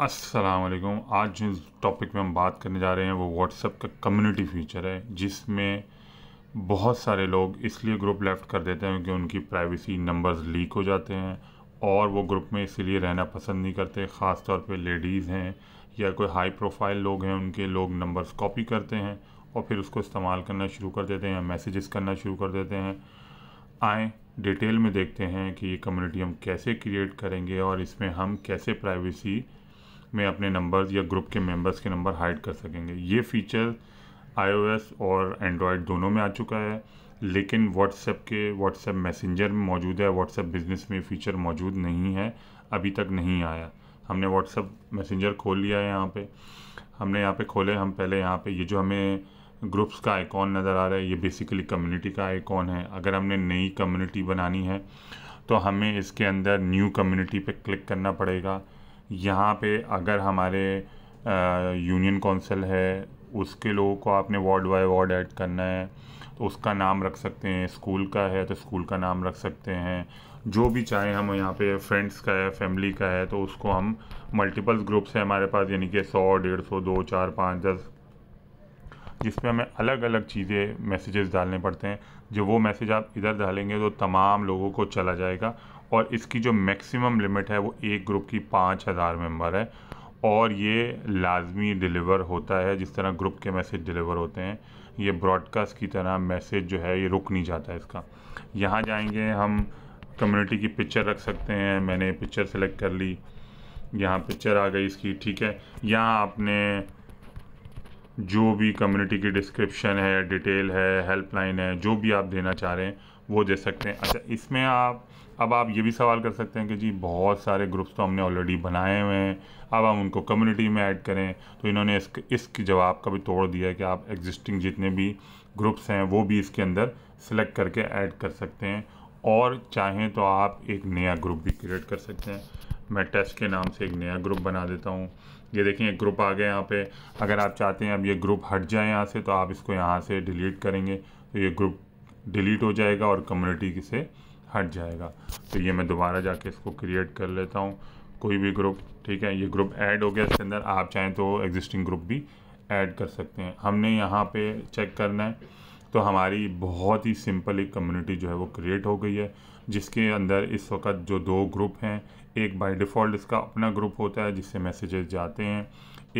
वालेकुम आज जिस टॉपिक में हम बात करने जा रहे हैं वो व्हाट्सएप का कम्युनिटी फीचर है जिसमें बहुत सारे लोग इसलिए ग्रुप लेफ्ट कर देते हैं क्योंकि उनकी प्राइवेसी नंबर्स लीक हो जाते हैं और वो ग्रुप में इसलिए रहना पसंद नहीं करते ख़ास तौर पे लेडीज़ हैं या कोई हाई प्रोफाइल लोग हैं उनके लोग नंबर्स कॉपी करते हैं और फिर उसको इस्तेमाल करना शुरू कर देते हैं मैसेजेस करना शुरू कर देते हैं आए डिटेल में देखते हैं कि ये कम्युनिटी हम कैसे क्रिएट करेंगे और इसमें हम कैसे प्राइवेसी में अपने नंबर या ग्रुप के मेंबर्स के नंबर हाइड कर सकेंगे ये फीचर आईओएस और एंड्रॉयड दोनों में आ चुका है लेकिन व्हाट्सएप के व्हाट्सएप मैसेंजर में मौजूद है व्हाट्सएप बिजनेस में फीचर मौजूद नहीं है अभी तक नहीं आया हमने व्हाट्सएप मैसेंजर खोल लिया है यहाँ पे हमने यहाँ पे खोले हम पहले यहाँ पे ये जो हमें ग्रुप्स का आइकॉन नज़र आ रहा है ये बेसिकली कम्युनिटी का आइकॉन है अगर हमने नई कम्युनिटी बनानी है तो हमें इसके अंदर न्यू कम्युनिटी पे क्लिक करना पड़ेगा यहाँ पे अगर हमारे यूनियन काउंसिल है उसके लोगों को आपने वार्ड बाय वार्ड ऐड करना है तो उसका नाम रख सकते हैं स्कूल का है तो स्कूल का नाम रख सकते हैं जो भी चाहे हम यहाँ पे फ्रेंड्स का है फैमिली का है तो उसको हम मल्टीपल्स ग्रुप्स हैं हमारे पास यानी कि सौ डेढ़ सौ दो चार पाँच दस जिसमें हमें अलग अलग चीज़ें मैसेजेस डालने पड़ते हैं जो वो मैसेज आप इधर डालेंगे तो तमाम लोगों को चला जाएगा और इसकी जो मैक्सिमम लिमिट है वो एक ग्रुप की पाँच हज़ार मेम्बर है और ये लाजमी डिलीवर होता है जिस तरह ग्रुप के मैसेज डिलीवर होते हैं ये ब्रॉडकास्ट की तरह मैसेज जो है ये रुक नहीं जाता है इसका यहाँ जाएंगे हम कम्युनिटी की पिक्चर रख सकते हैं मैंने पिक्चर सेलेक्ट कर ली यहाँ पिक्चर आ गई इसकी ठीक है यहाँ आपने जो भी कम्युनिटी की डिस्क्रिप्शन है डिटेल है हेल्पलाइन है जो भी आप देना चाह रहे हैं वो दे सकते हैं अच्छा इसमें आप अब आप ये भी सवाल कर सकते हैं कि जी बहुत सारे ग्रुप्स तो हमने ऑलरेडी बनाए हुए हैं अब हम उनको कम्युनिटी में ऐड करें तो इन्होंने इस इसके जवाब का भी तोड़ दिया कि आप एग्जिस्टिंग जितने भी ग्रुप्स हैं वो भी इसके अंदर सेलेक्ट करके ऐड कर सकते हैं और चाहें तो आप एक नया ग्रुप भी क्रिएट कर सकते हैं मैं टेस्ट के नाम से एक नया ग्रुप बना देता हूँ ये देखें एक ग्रुप आ गया यहाँ पे अगर आप चाहते हैं अब ये ग्रुप हट जाए यहाँ से तो आप इसको यहाँ से डिलीट करेंगे तो ये ग्रुप डिलीट हो जाएगा और कम्युनिटी से हट जाएगा तो ये मैं दोबारा जाके इसको क्रिएट कर लेता हूँ कोई भी ग्रुप ठीक है ये ग्रुप ऐड हो गया इसके अंदर आप चाहें तो एग्जिस्टिंग ग्रुप भी ऐड कर सकते हैं हमने यहाँ पे चेक करना है तो हमारी बहुत ही सिंपल एक कम्युनिटी जो है वो क्रिएट हो गई है जिसके अंदर इस वक्त जो दो ग्रुप हैं एक बाय डिफ़ॉल्ट इसका अपना ग्रुप होता है जिससे मैसेजेस जाते हैं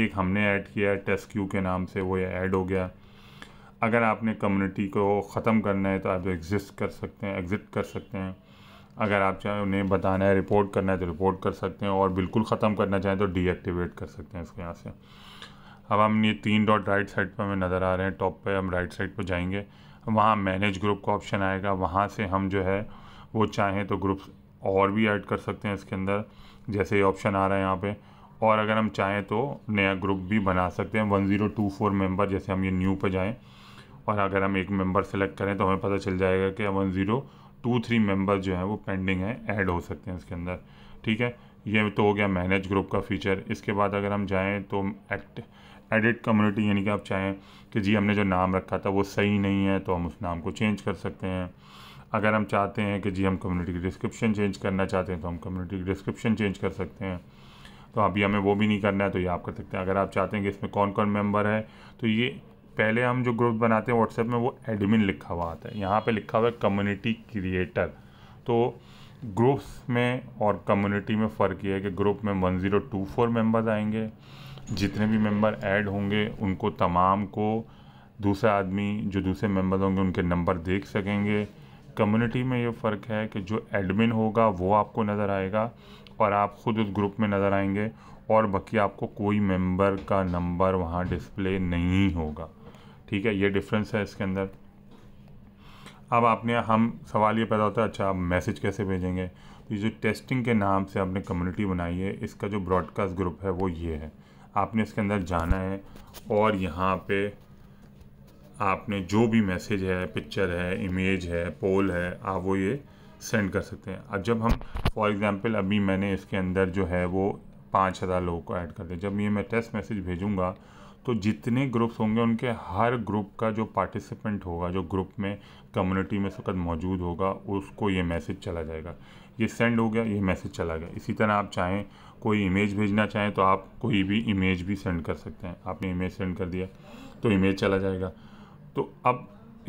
एक हमने ऐड किया है टेस्ट क्यू के नाम से वो ऐड हो गया अगर आपने कम्युनिटी को ख़त्म करना है तो आप एग्जिस्ट कर सकते हैं एग्ज़िट कर सकते हैं अगर आप चाहें उन्हें बताना है रिपोर्ट करना है तो रिपोर्ट कर सकते हैं और बिल्कुल ख़त्म करना चाहें तो डीएक्टिवेट कर सकते हैं इसके यहाँ से अब हम ये तीन डॉट राइट साइड पर हमें नज़र आ रहे हैं टॉप पे हम राइट साइड पर जाएंगे वहाँ मैनेज ग्रुप का ऑप्शन आएगा वहाँ से हम जो है वो चाहें तो ग्रुप्स और भी ऐड कर सकते हैं इसके अंदर जैसे ये ऑप्शन आ रहा है यहाँ पर और अगर हम चाहें तो नया ग्रुप भी बना सकते हैं one zero two four member जैसे हम ये न्यू पर जाएँ और अगर हम एक मेंबर सेलेक्ट करें तो हमें पता चल जाएगा कि one zero two three member जो हैं वो पेंडिंग हैं ऐड हो सकते हैं इसके अंदर ठीक है ये तो हो गया मैनेज ग्रुप का फीचर इसके बाद अगर हम जाएँ तो एक्ट एडिट कम्युनिटी यानी कि आप चाहें कि जी हमने जो नाम रखा था वो सही नहीं है तो हम उस नाम को चेंज कर सकते हैं अगर हम चाहते हैं कि जी हम कम्युनिटी की डिस्क्रिप्शन चेंज करना चाहते हैं तो हम कम्युनिटी की डिस्क्रिप्शन चेंज कर सकते हैं तो अभी हमें वो भी नहीं करना है तो ये आप कर सकते हैं अगर आप चाहते हैं कि इसमें कौन कौन मेम्बर है तो ये पहले हम जो ग्रुप बनाते हैं व्हाट्सएप में वो एडमिन लिखा हुआ आता है यहाँ पे लिखा हुआ है कम्युनिटी क्रिएटर तो ग्रुप्स में और कम्युनिटी में फ़र्क ये है कि ग्रुप में one zero two four members आएंगे जितने भी मेंबर ऐड होंगे उनको तमाम को दूसरा आदमी जो दूसरे मेंबर होंगे उनके नंबर देख सकेंगे कम्युनिटी में ये फ़र्क है कि जो एडमिन होगा वो आपको नज़र आएगा और आप ख़ुद उस ग्रुप में नज़र आएंगे और बाकी आपको कोई मेंबर का नंबर वहाँ डिस्प्ले नहीं होगा ठीक है ये डिफरेंस है इसके अंदर अब आपने हम सवाल ये पैदा होता है अच्छा आप मैसेज कैसे भेजेंगे तो ये जो टेस्टिंग के नाम से आपने कम्युनिटी बनाई है इसका जो ब्रॉडकास्ट ग्रुप है वो ये है आपने इसके अंदर जाना है और यहाँ पे आपने जो भी मैसेज है पिक्चर है इमेज है पोल है आप वो ये सेंड कर सकते हैं अब जब हम फॉर एग्ज़ाम्पल अभी मैंने इसके अंदर जो है वो पाँच हज़ार लोगों को ऐड कर दिया जब ये मैं टेस्ट मैसेज भेजूँगा तो जितने ग्रुप्स होंगे उनके हर ग्रुप का जो पार्टिसिपेंट होगा जो ग्रुप में कम्युनिटी में सकत मौजूद होगा उसको ये मैसेज चला जाएगा ये सेंड हो गया ये मैसेज चला गया इसी तरह आप चाहें कोई इमेज भेजना चाहें तो आप कोई भी इमेज भी सेंड कर सकते हैं आपने इमेज सेंड कर दिया तो इमेज चला जाएगा तो अब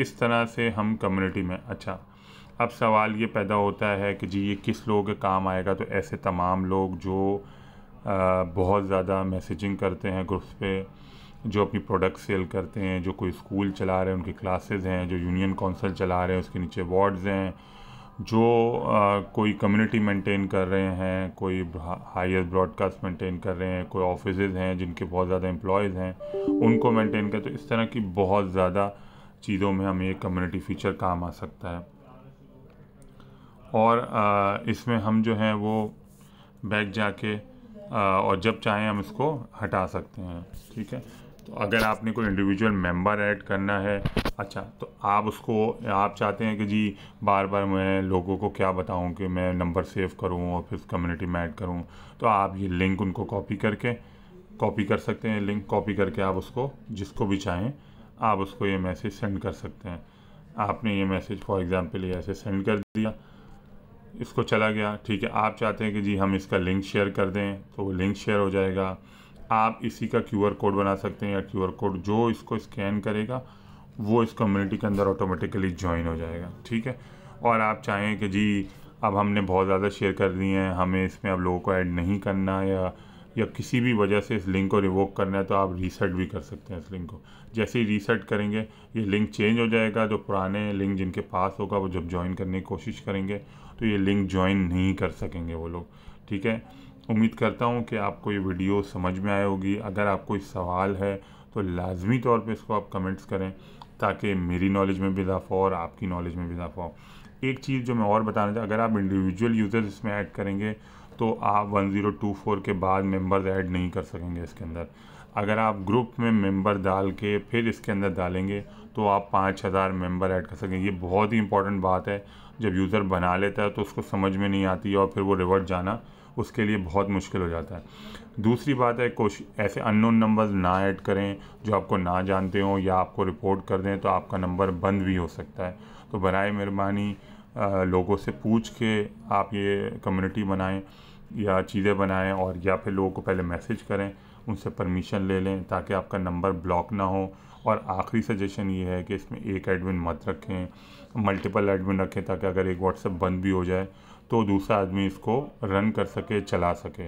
इस तरह से हम कम्युनिटी में अच्छा अब सवाल ये पैदा होता है कि जी ये किस लोगों के काम आएगा तो ऐसे तमाम लोग जो आ, बहुत ज़्यादा मैसेजिंग करते हैं ग्रुप्स पे जो अपनी प्रोडक्ट सेल करते हैं जो कोई स्कूल चला रहे हैं उनकी क्लासेस हैं जो यूनियन काउंसिल चला रहे हैं उसके नीचे वार्ड्स हैं जो आ, कोई कम्युनिटी मेंटेन कर रहे हैं कोई हायर ब्रॉडकास्ट मेंटेन कर रहे हैं कोई ऑफिसेज़ हैं जिनके बहुत ज़्यादा एम्प्लॉयज़ हैं उनको मेंटेन कर तो इस तरह की बहुत ज़्यादा चीज़ों में हमें ये कम्युनिटी फ़ीचर काम आ सकता है और इसमें हम जो हैं वो बैक जाके आ, और जब चाहें हम इसको हटा सकते हैं ठीक है तो अगर आपने कोई इंडिविजुअल मेंबर ऐड करना है अच्छा तो आप उसको आप चाहते हैं कि जी बार बार मैं लोगों को क्या बताऊं कि मैं नंबर सेव करूं और फिर कम्युनिटी में ऐड करूं तो आप ये लिंक उनको कॉपी करके कॉपी कर सकते हैं लिंक कॉपी करके आप उसको जिसको भी चाहें आप उसको ये मैसेज सेंड कर सकते हैं आपने ये मैसेज फॉर एग्ज़ाम्पल ये ऐसे सेंड कर दिया इसको चला गया ठीक है आप चाहते हैं कि जी हम इसका लिंक शेयर कर दें तो वो लिंक शेयर हो जाएगा आप इसी का क्यूआर कोड बना सकते हैं या क्यूआर कोड जो इसको स्कैन करेगा वो इस कम्युनिटी के अंदर ऑटोमेटिकली ज्वाइन हो जाएगा ठीक है और आप चाहें कि जी अब हमने बहुत ज़्यादा शेयर कर दिए हैं हमें इसमें अब लोगों को ऐड नहीं करना या या किसी भी वजह से इस लिंक को रिवोक करना है तो आप रीसेट भी कर सकते हैं इस लिंक को जैसे ही रीसेट करेंगे ये लिंक चेंज हो जाएगा जो पुराने लिंक जिनके पास होगा वो जब ज्वाइन करने की कोशिश करेंगे तो ये लिंक ज्वाइन नहीं कर सकेंगे वो लोग ठीक है उम्मीद करता हूँ कि आपको ये वीडियो समझ में आए होगी अगर आप कोई सवाल है तो लाजमी तौर पे इसको आप कमेंट्स करें ताकि मेरी नॉलेज में भी इजाफा हो और आपकी नॉलेज में भी इजाफा हो एक चीज़ जो मैं और बताना चाहता अगर आप इंडिविजुअल यूज़र्स इसमें ऐड करेंगे तो आप 1024 के बाद मेंबर्स ऐड नहीं कर सकेंगे इसके अंदर अगर आप ग्रुप में मेंबर डाल के फिर इसके अंदर डालेंगे तो आप 5000 मेंबर ऐड कर सकेंगे ये बहुत ही इंपॉर्टेंट बात है जब यूज़र बना लेता है तो उसको समझ में नहीं आती और फिर वो रिवर्ट जाना उसके लिए बहुत मुश्किल हो जाता है दूसरी बात है कोश ऐसे अननोन नंबर ना ऐड करें जो आपको ना जानते हों या आपको रिपोर्ट कर दें तो आपका नंबर बंद भी हो सकता है तो बर मेहरबानी लोगों से पूछ के आप ये कम्युनिटी बनाएं या चीज़ें बनाएं और या फिर लोगों को पहले मैसेज करें उनसे परमिशन ले लें ताकि आपका नंबर ब्लॉक ना हो और आखिरी सजेशन ये है कि इसमें एक एडमिन मत रखें मल्टीपल एडमिन रखें ताकि अगर एक व्हाट्सएप बंद भी हो जाए तो दूसरा आदमी इसको रन कर सके चला सके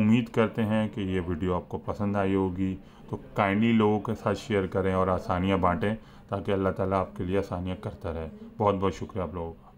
उम्मीद करते हैं कि ये वीडियो आपको पसंद आई होगी तो काइंडली लोगों के साथ शेयर करें और आसानियाँ बाँटें ताकि अल्लाह ताला आपके लिए आसानियाँ करता रहे बहुत बहुत शुक्रिया आप लोगों का